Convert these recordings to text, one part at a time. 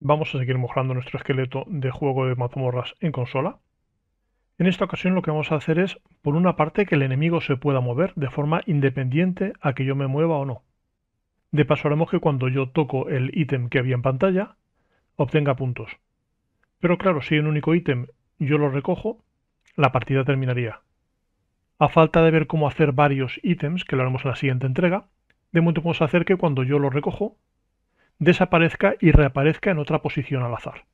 vamos a seguir mejorando nuestro esqueleto de juego de mazmorras en consola. En esta ocasión lo que vamos a hacer es, por una parte, que el enemigo se pueda mover de forma independiente a que yo me mueva o no. De paso haremos que cuando yo toco el ítem que había en pantalla, obtenga puntos. Pero claro, si en un único ítem yo lo recojo, la partida terminaría. A falta de ver cómo hacer varios ítems, que lo haremos en la siguiente entrega, de momento podemos hacer que cuando yo lo recojo, desaparezca y reaparezca en otra posición al azar.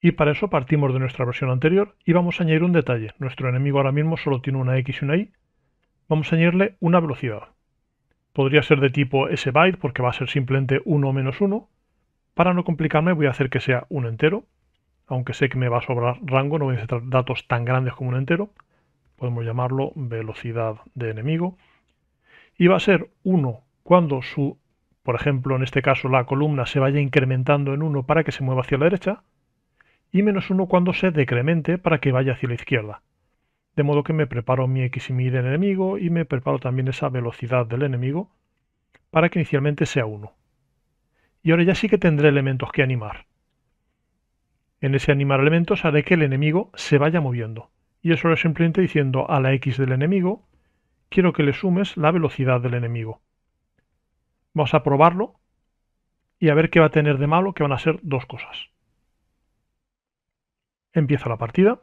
Y para eso partimos de nuestra versión anterior y vamos a añadir un detalle. Nuestro enemigo ahora mismo solo tiene una X y una Y. Vamos a añadirle una velocidad. Podría ser de tipo S byte porque va a ser simplemente 1 menos 1. Para no complicarme voy a hacer que sea un entero. Aunque sé que me va a sobrar rango, no voy a necesitar datos tan grandes como un entero. Podemos llamarlo velocidad de enemigo. Y va a ser 1 cuando su por ejemplo, en este caso la columna se vaya incrementando en 1 para que se mueva hacia la derecha, y menos 1 cuando se decremente para que vaya hacia la izquierda. De modo que me preparo mi x y mi del enemigo y me preparo también esa velocidad del enemigo para que inicialmente sea 1. Y ahora ya sí que tendré elementos que animar. En ese animar elementos haré que el enemigo se vaya moviendo. Y eso lo simplemente diciendo a la x del enemigo, quiero que le sumes la velocidad del enemigo Vamos a probarlo y a ver qué va a tener de malo, que van a ser dos cosas. Empieza la partida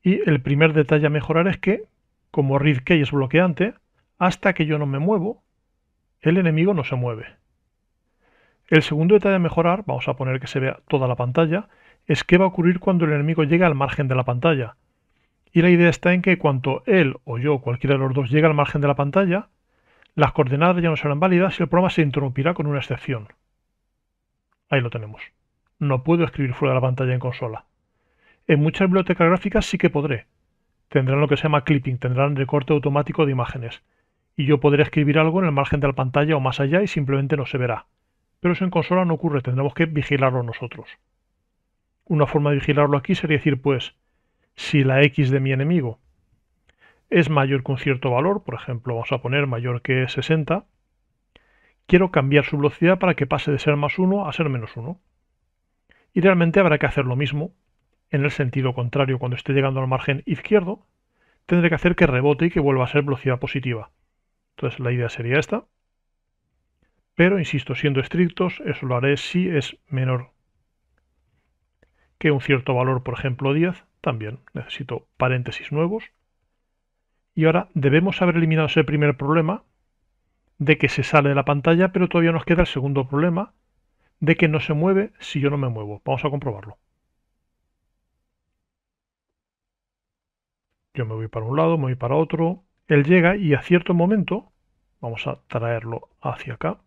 y el primer detalle a mejorar es que, como ReadKay es bloqueante, hasta que yo no me muevo, el enemigo no se mueve. El segundo detalle a mejorar, vamos a poner que se vea toda la pantalla, es qué va a ocurrir cuando el enemigo llega al margen de la pantalla. Y la idea está en que cuanto él o yo, cualquiera de los dos, llega al margen de la pantalla, las coordenadas ya no serán válidas y el programa se interrumpirá con una excepción. Ahí lo tenemos. No puedo escribir fuera de la pantalla en consola. En muchas bibliotecas gráficas sí que podré. Tendrán lo que se llama clipping, tendrán recorte automático de imágenes. Y yo podré escribir algo en el margen de la pantalla o más allá y simplemente no se verá. Pero eso en consola no ocurre, tendremos que vigilarlo nosotros. Una forma de vigilarlo aquí sería decir, pues, si la X de mi enemigo es mayor que un cierto valor, por ejemplo, vamos a poner mayor que 60, quiero cambiar su velocidad para que pase de ser más 1 a ser menos 1. Y realmente habrá que hacer lo mismo en el sentido contrario. Cuando esté llegando al margen izquierdo, tendré que hacer que rebote y que vuelva a ser velocidad positiva. Entonces la idea sería esta. Pero, insisto, siendo estrictos, eso lo haré si es menor que un cierto valor, por ejemplo 10. También necesito paréntesis nuevos. Y ahora debemos haber eliminado ese primer problema de que se sale de la pantalla, pero todavía nos queda el segundo problema de que no se mueve si yo no me muevo. Vamos a comprobarlo. Yo me voy para un lado, me voy para otro. Él llega y a cierto momento, vamos a traerlo hacia acá,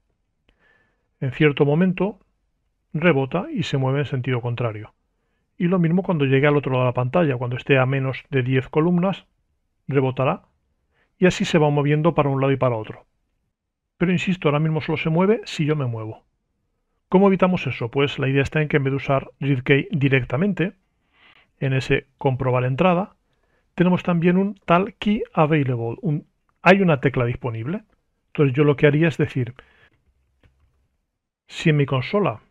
en cierto momento rebota y se mueve en sentido contrario. Y lo mismo cuando llegue al otro lado de la pantalla, cuando esté a menos de 10 columnas, rebotará y así se va moviendo para un lado y para otro. Pero insisto, ahora mismo solo se mueve si yo me muevo. ¿Cómo evitamos eso? Pues la idea está en que en vez de usar readKey directamente, en ese comprobar entrada, tenemos también un tal key available, hay una tecla disponible. Entonces yo lo que haría es decir, si en mi consola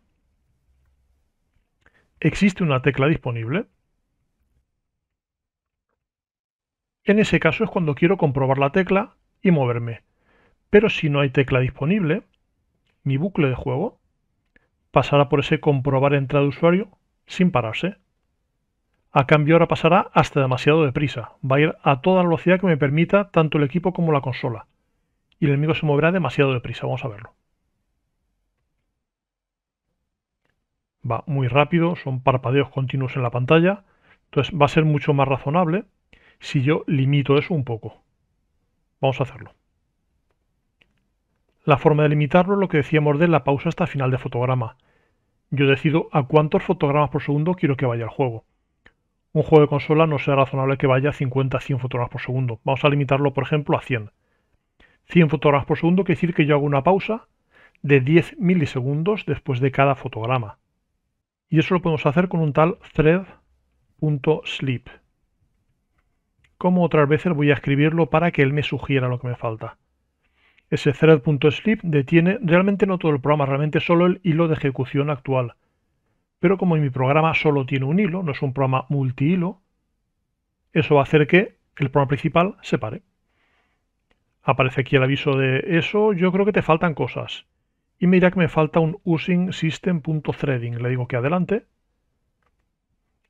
existe una tecla disponible, En ese caso es cuando quiero comprobar la tecla y moverme. Pero si no hay tecla disponible, mi bucle de juego pasará por ese comprobar entrada de usuario sin pararse. A cambio ahora pasará hasta demasiado deprisa. Va a ir a toda la velocidad que me permita tanto el equipo como la consola. Y el enemigo se moverá demasiado deprisa. Vamos a verlo. Va muy rápido, son parpadeos continuos en la pantalla. Entonces va a ser mucho más razonable si yo limito eso un poco. Vamos a hacerlo. La forma de limitarlo es lo que decíamos de la pausa hasta final de fotograma. Yo decido a cuántos fotogramas por segundo quiero que vaya el juego. Un juego de consola no sea razonable que vaya a 50 100 fotogramas por segundo. Vamos a limitarlo, por ejemplo, a 100. 100 fotogramas por segundo quiere decir que yo hago una pausa de 10 milisegundos después de cada fotograma. Y eso lo podemos hacer con un tal thread.sleep como otras veces voy a escribirlo para que él me sugiera lo que me falta. Ese thread.sleep detiene realmente no todo el programa, realmente solo el hilo de ejecución actual. Pero como en mi programa solo tiene un hilo, no es un programa multihilo, eso va a hacer que el programa principal se pare. Aparece aquí el aviso de eso, yo creo que te faltan cosas. Y me dirá que me falta un using system.threading. Le digo que adelante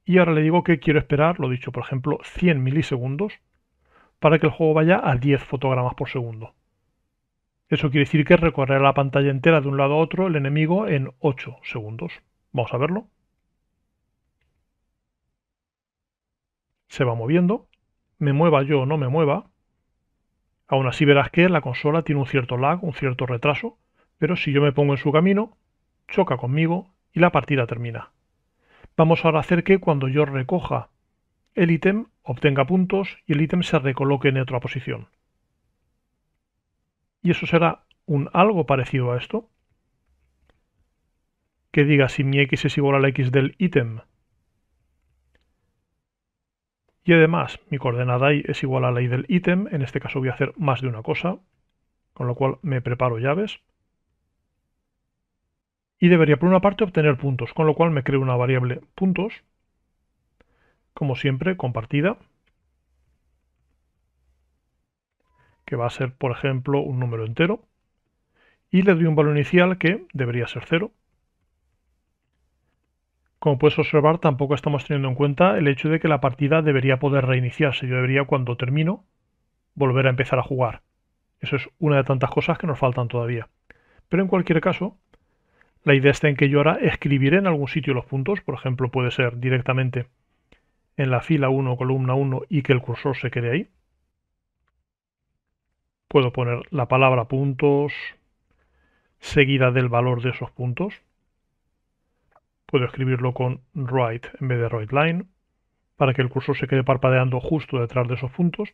y ahora le digo que quiero esperar, lo dicho, por ejemplo, 100 milisegundos para que el juego vaya a 10 fotogramas por segundo. Eso quiere decir que recorrerá la pantalla entera de un lado a otro el enemigo en 8 segundos. Vamos a verlo. Se va moviendo. Me mueva yo o no me mueva. Aún así verás que la consola tiene un cierto lag, un cierto retraso, pero si yo me pongo en su camino, choca conmigo y la partida termina. Vamos ahora a hacer que cuando yo recoja el ítem, obtenga puntos y el ítem se recoloque en otra posición. Y eso será un algo parecido a esto, que diga si mi x es igual a la x del ítem y además mi coordenada y es igual a la y del ítem, en este caso voy a hacer más de una cosa, con lo cual me preparo llaves y debería por una parte obtener puntos, con lo cual me creo una variable puntos, como siempre, compartida, que va a ser, por ejemplo, un número entero, y le doy un valor inicial que debería ser cero. Como puedes observar, tampoco estamos teniendo en cuenta el hecho de que la partida debería poder reiniciarse. Yo debería, cuando termino, volver a empezar a jugar. Eso es una de tantas cosas que nos faltan todavía. Pero en cualquier caso, la idea está en que yo ahora escribiré en algún sitio los puntos, por ejemplo puede ser directamente en la fila 1, columna 1 y que el cursor se quede ahí. Puedo poner la palabra puntos seguida del valor de esos puntos. Puedo escribirlo con right en vez de right line para que el cursor se quede parpadeando justo detrás de esos puntos.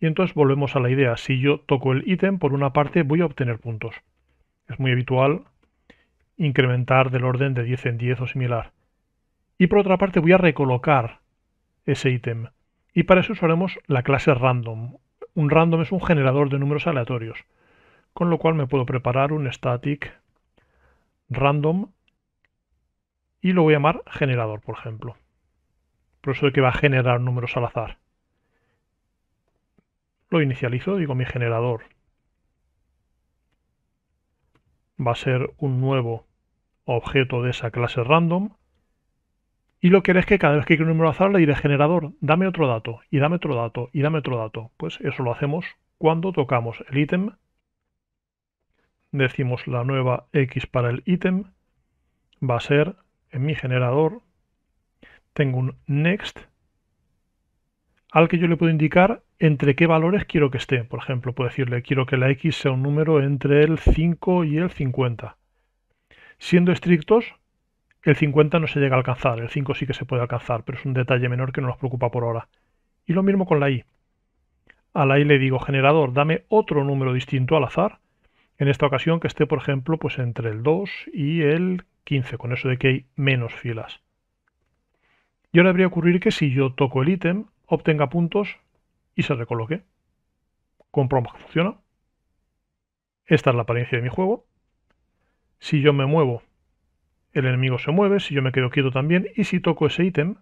Y entonces volvemos a la idea, si yo toco el ítem, por una parte voy a obtener puntos. Es muy habitual incrementar del orden de 10 en 10 o similar. Y por otra parte voy a recolocar ese ítem. Y para eso usaremos la clase random. Un random es un generador de números aleatorios, con lo cual me puedo preparar un static random y lo voy a llamar generador, por ejemplo. Por eso que va a generar números al azar. Lo inicializo, digo mi generador va a ser un nuevo objeto de esa clase random. Y lo que haré es que cada vez que quiero un número azar le diré generador, dame otro dato, y dame otro dato, y dame otro dato. Pues eso lo hacemos cuando tocamos el ítem. Decimos la nueva X para el ítem. Va a ser en mi generador. Tengo un next al que yo le puedo indicar entre qué valores quiero que esté. Por ejemplo, puedo decirle quiero que la X sea un número entre el 5 y el 50. Siendo estrictos, el 50 no se llega a alcanzar, el 5 sí que se puede alcanzar, pero es un detalle menor que no nos preocupa por ahora. Y lo mismo con la i. A la i le digo, generador, dame otro número distinto al azar, en esta ocasión que esté, por ejemplo, pues entre el 2 y el 15, con eso de que hay menos filas. Y ahora debería ocurrir que si yo toco el ítem, obtenga puntos y se recoloque. Comprobamos que funciona. Esta es la apariencia de mi juego. Si yo me muevo, el enemigo se mueve, si yo me quedo quieto también, y si toco ese ítem,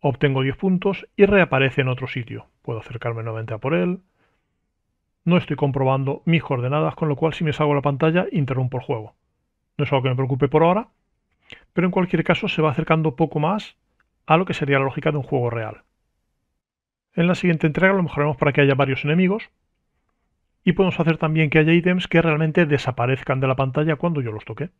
obtengo 10 puntos y reaparece en otro sitio. Puedo acercarme nuevamente a por él. No estoy comprobando mis coordenadas, con lo cual si me salgo de la pantalla, interrumpo el juego. No es algo que me preocupe por ahora, pero en cualquier caso se va acercando poco más a lo que sería la lógica de un juego real. En la siguiente entrega lo mejoraremos para que haya varios enemigos, y podemos hacer también que haya ítems que realmente desaparezcan de la pantalla cuando yo los toque.